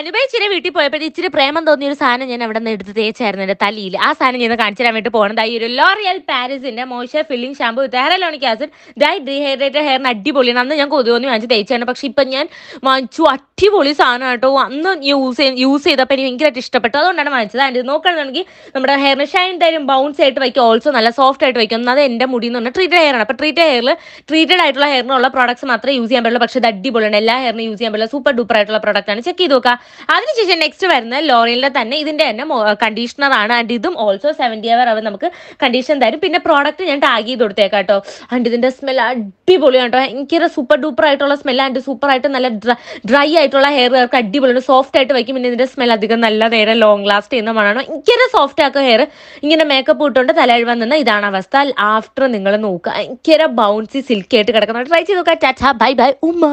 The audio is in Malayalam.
അനുഭവിച്ചിരെ വീട്ടിൽ പോയപ്പോഴും ഇച്ചിരി പ്രേമം തോന്നിയ ഒരു സാധനം ഞാൻ അവിടെ നിന്ന് എടുത്ത് തേച്ചായിരുന്നു എന്റെ തലയിൽ ആ സാധനം ഞാൻ കാണിച്ചു തരാൻ വേണ്ടി പോകുന്നത് ഈ ഒരു ലോറിയൽ പാരീസിന്റെ moisture filling shampoo with hyaluronic acid dry dehydrated ഹെയറിന് അടിപൊളി അന്ന് ഞാൻ തോന്നി വാങ്ങിച്ച് തേച്ചാണ് പക്ഷെ ഇപ്പൊ ഞാൻ വാങ്ങിച്ചു അടിപൊളി സാധനം കേട്ടോ അന്ന് യൂസ് ചെയ്ത് യൂസ് ചെയ്തപ്പോൾ എനിക്ക് ഭയങ്കരമായിട്ട് ഇഷ്ടപ്പെട്ടു അതുകൊണ്ടാണ് വാങ്ങിച്ചത് അതിന്റെ നോക്കുകയാണെന്നുണ്ടെങ്കിൽ നമ്മുടെ ഹെയറിന് ഷൈൻ തരും ബൗൺസ് ആയിട്ട് വയ്ക്കും ഓൾസോ നല്ല സോഫ്റ്റ് ആയിട്ട് വയ്ക്കും അത് എന്റെ മുടി എന്ന് പറഞ്ഞാൽ ട്രീറ്റഡ് ആണ് അപ്പോൾ ട്രീറ്റഡ് ഹെയറിൽ ട്രീറ്റഡ് ആയിട്ടുള്ള ഹെയറിനുള്ള പ്രോഡക്ട്സ് മാത്രമേ യൂസ് ചെയ്യാൻ പറ്റുള്ളൂ പക്ഷേ അടിപൊളിയാണ് എല്ലാ ഹെയറിനും യൂസ് ചെയ്യാൻ പറ്റുള്ള സൂപ്പർ ഡൂപ്പർ ആയിട്ടുള്ള ആണ് ചെക്ക് ചെയ്ത് നോക്കുക അതിനുശേഷം നെക്സ്റ്റ് വരുന്നത് ലോറിയലിന്റെ തന്നെ ഇതിന്റെ തന്നെ കണ്ടീഷണർ ആണ് ആൻഡ് ഇതും ഓൾസോ സെവൻറ്റി അവർ അവർ നമുക്ക് കണ്ടീഷൻ തരും പിന്നെ പ്രോഡക്റ്റ് ഞാൻ ടാഗ് ചെയ്ത് കൊടുത്തേക്കാം കേട്ടോ ആൻഡ് ഇതിന്റെ സ്മെൽ അടിപൊളിയാണ് കേട്ടോ എനിക്ക് സൂപ്പർ ഡൂപ്പർ ആയിട്ടുള്ള സ്മെൽ ആൻഡ് സൂപ്പർ ആയിട്ട് നല്ല ഡ്രൈ ആയിട്ടുള്ള ഹെയർ ഹെയർക്ക് അടിപൊളിയാണ് സോഫ്റ്റ് ആയിട്ട് വയ്ക്കും പിന്നെ ഇതിന്റെ സ്മെൽ അധികം നല്ല നേരെ ലോങ് ലാസ്റ്റ് ചെയ്യുന്ന മണമാണ് ഇങ്ങനെ സോഫ്റ്റ് ആക്കുക ഹെയർ ഇങ്ങനെ മേക്കപ്പ് ഇട്ടുകൊണ്ട് തലഴുവാൻ നിന്ന് ഇതാണ് അവസ്ഥ ആഫ്റ്റർ നിങ്ങൾ നോക്കുക ഭയങ്കര ബൗൺസി സിൽക്കി ആയിട്ട് കിടക്കുന്നത് ട്രൈ ചെയ്ത് നോക്കാം ടാറ്റ ബൈ ബൈ ഉമ്മ